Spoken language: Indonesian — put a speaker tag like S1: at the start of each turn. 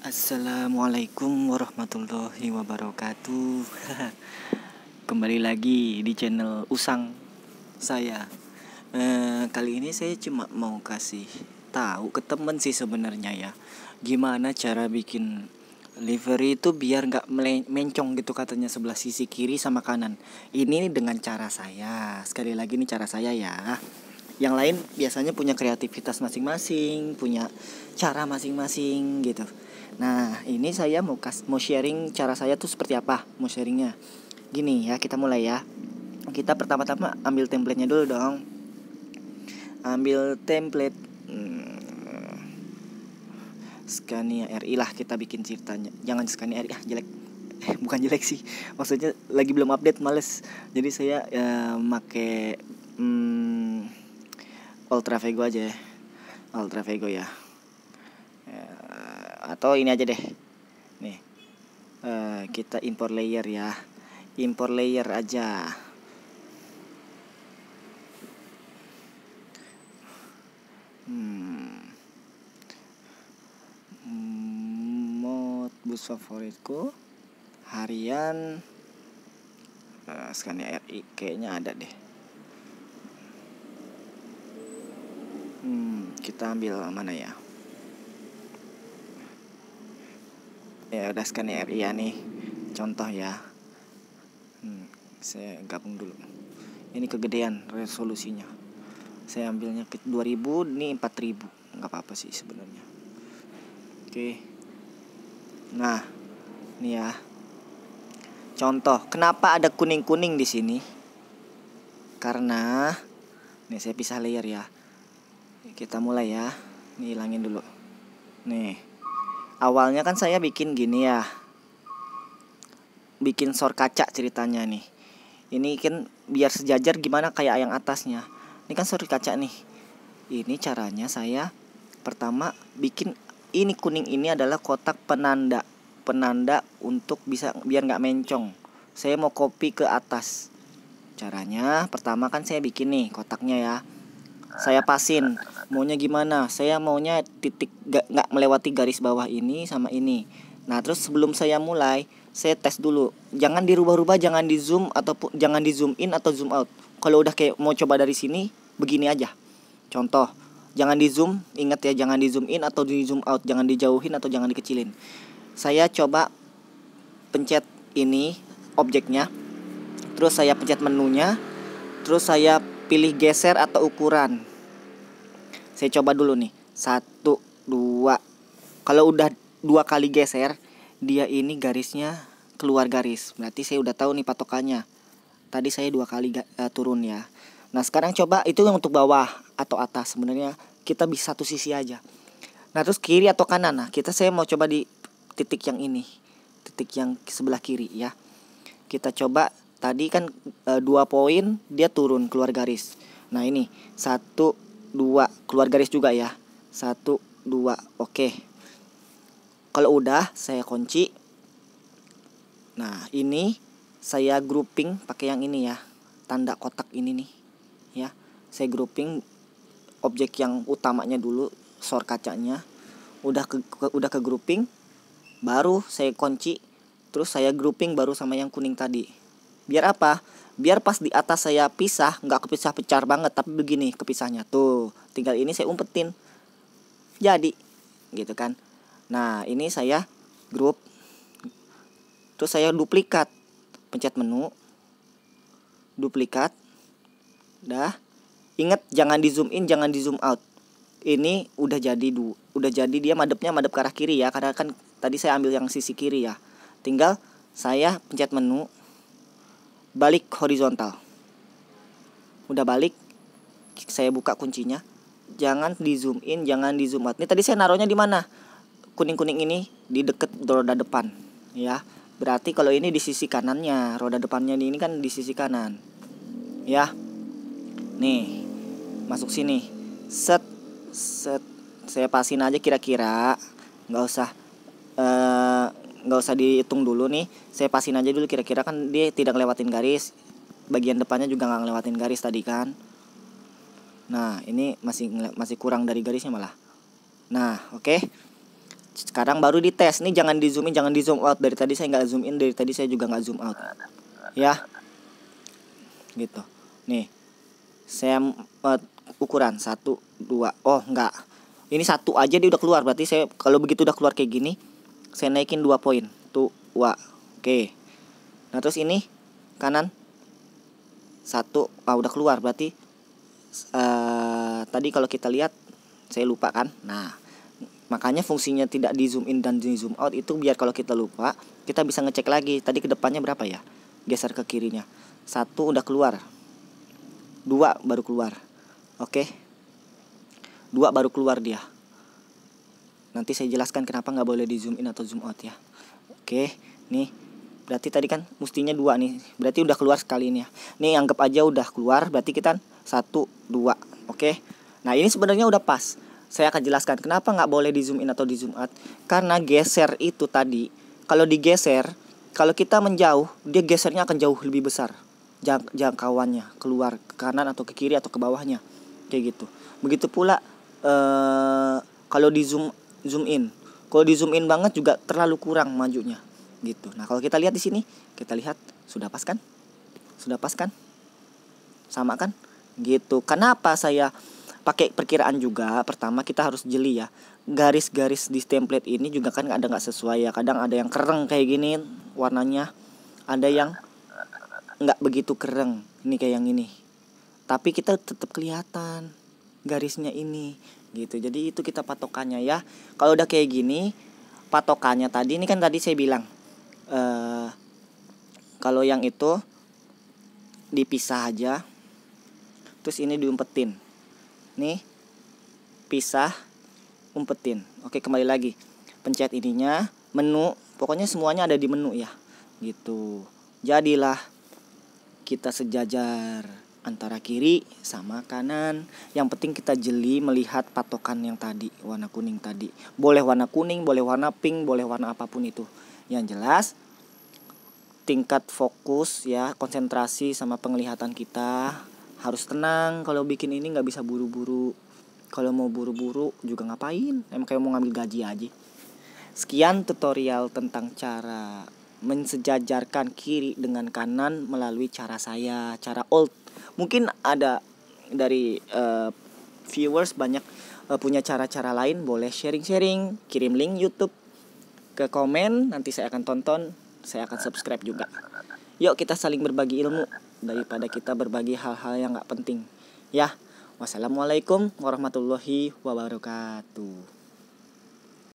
S1: Assalamualaikum warahmatullahi wabarakatuh Kembali lagi di channel Usang saya e, Kali ini saya cuma mau kasih tahu ke temen sih sebenarnya ya Gimana cara bikin livery itu biar nggak mencong gitu katanya sebelah sisi kiri sama kanan Ini dengan cara saya Sekali lagi ini cara saya ya yang lain biasanya punya kreativitas masing-masing punya cara masing-masing gitu nah ini saya mau kas mau sharing cara saya tuh seperti apa mau sharingnya gini ya kita mulai ya kita pertama-tama ambil templatenya dulu dong ambil template hmm, Scania RI lah kita bikin ceritanya jangan Scania RI ah jelek eh, bukan jelek sih maksudnya lagi belum update males jadi saya ya make hmm, Ultra Vego aja ya Ultra Vego ya, ya atau ini aja deh nih eh, kita impor layer ya impor layer aja hmm. mod bus favoritku harian uh, eh, Scania RI kayaknya ada deh kita ambil mana ya ya udah scan ya nih contoh ya hmm, saya gabung dulu ini kegedean resolusinya saya ambilnya ke 2000 ini 4000 nggak apa-apa sih sebenarnya oke nah ini ya contoh kenapa ada kuning-kuning di sini karena ini saya pisah layer ya kita mulai ya ini hilangin dulu nih awalnya kan saya bikin gini ya bikin sor kaca ceritanya nih ini kan biar sejajar gimana kayak yang atasnya ini kan sor kaca nih ini caranya saya pertama bikin ini kuning ini adalah kotak penanda penanda untuk bisa biar nggak mencong saya mau copy ke atas caranya pertama kan saya bikin nih kotaknya ya saya pasin maunya gimana saya maunya titik gak, melewati garis bawah ini sama ini nah terus sebelum saya mulai saya tes dulu jangan dirubah-rubah jangan di zoom ataupun jangan di zoom in atau zoom out kalau udah kayak mau coba dari sini begini aja contoh jangan di zoom ingat ya jangan di zoom in atau di zoom out jangan dijauhin atau jangan dikecilin saya coba pencet ini objeknya terus saya pencet menunya terus saya pilih geser atau ukuran saya coba dulu nih. Satu, dua. Kalau udah dua kali geser, dia ini garisnya keluar garis. Berarti saya udah tahu nih patokannya. Tadi saya dua kali uh, turun ya. Nah sekarang coba itu yang untuk bawah atau atas. Sebenarnya kita bisa satu sisi aja. Nah terus kiri atau kanan. Nah kita saya mau coba di titik yang ini, titik yang sebelah kiri ya. Kita coba tadi kan e, dua poin dia turun keluar garis. Nah ini satu dua keluar garis juga ya satu dua oke kalau udah saya kunci nah ini saya grouping pakai yang ini ya tanda kotak ini nih ya saya grouping objek yang utamanya dulu sor kacanya udah ke, ke udah ke grouping baru saya kunci terus saya grouping baru sama yang kuning tadi biar apa biar pas di atas saya pisah nggak kepisah pecar banget tapi begini kepisahnya tuh tinggal ini saya umpetin jadi gitu kan nah ini saya grup terus saya duplikat pencet menu duplikat dah ingat jangan di zoom in jangan di zoom out ini udah jadi du udah jadi dia madepnya madep ke arah kiri ya karena kan tadi saya ambil yang sisi kiri ya tinggal saya pencet menu balik horizontal udah balik saya buka kuncinya jangan di zoom in jangan di zoom out ini tadi saya naruhnya di mana kuning kuning ini di deket roda depan ya berarti kalau ini di sisi kanannya roda depannya ini kan di sisi kanan ya nih masuk sini set set saya pasin aja kira-kira nggak usah nggak usah dihitung dulu nih saya pasin aja dulu kira-kira kan dia tidak lewatin garis bagian depannya juga nggak lewatin garis tadi kan nah ini masih masih kurang dari garisnya malah nah oke okay. sekarang baru dites nih jangan di zoom in jangan di zoom out dari tadi saya nggak zoom in dari tadi saya juga nggak zoom out ya gitu nih saya uh, ukuran satu dua oh nggak ini satu aja dia udah keluar berarti saya kalau begitu udah keluar kayak gini saya naikin dua poin tuh wa oke nah terus ini kanan satu ah, udah keluar berarti uh, tadi kalau kita lihat saya lupa kan nah makanya fungsinya tidak di zoom in dan di zoom out itu biar kalau kita lupa kita bisa ngecek lagi tadi kedepannya berapa ya geser ke kirinya satu udah keluar dua baru keluar oke dua baru keluar dia Nanti saya jelaskan kenapa nggak boleh di zoom in atau zoom out ya. Oke, nih berarti tadi kan mestinya dua nih berarti udah keluar sekali ini ya nih anggap aja udah keluar berarti kita satu dua oke nah ini sebenarnya udah pas saya akan jelaskan kenapa nggak boleh di zoom in atau di zoom out karena geser itu tadi kalau digeser kalau kita menjauh dia gesernya akan jauh lebih besar jang jangkauannya keluar ke kanan atau ke kiri atau ke bawahnya kayak gitu begitu pula eh, kalau di zoom zoom in kalau di zoom in banget juga terlalu kurang majunya gitu nah kalau kita lihat di sini kita lihat sudah pas kan sudah pas kan sama kan gitu kenapa saya pakai perkiraan juga pertama kita harus jeli ya garis-garis di template ini juga kan ada nggak sesuai ya kadang ada yang kereng kayak gini warnanya ada yang nggak begitu kereng ini kayak yang ini tapi kita tetap kelihatan garisnya ini gitu jadi itu kita patokannya ya kalau udah kayak gini patokannya tadi ini kan tadi saya bilang uh, kalau yang itu dipisah aja terus ini diumpetin nih pisah umpetin oke kembali lagi pencet ininya menu pokoknya semuanya ada di menu ya gitu jadilah kita sejajar antara kiri sama kanan. Yang penting kita jeli melihat patokan yang tadi, warna kuning tadi. Boleh warna kuning, boleh warna pink, boleh warna apapun itu. Yang jelas tingkat fokus ya, konsentrasi sama penglihatan kita harus tenang. Kalau bikin ini nggak bisa buru-buru. Kalau mau buru-buru juga ngapain? Emang kayak mau ngambil gaji aja. Sekian tutorial tentang cara mensejajarkan kiri dengan kanan melalui cara saya, cara old mungkin ada dari uh, viewers banyak uh, punya cara-cara lain boleh sharing-sharing kirim link YouTube ke komen nanti saya akan tonton saya akan subscribe juga yuk kita saling berbagi ilmu daripada kita berbagi hal-hal yang nggak penting ya wassalamualaikum warahmatullahi wabarakatuh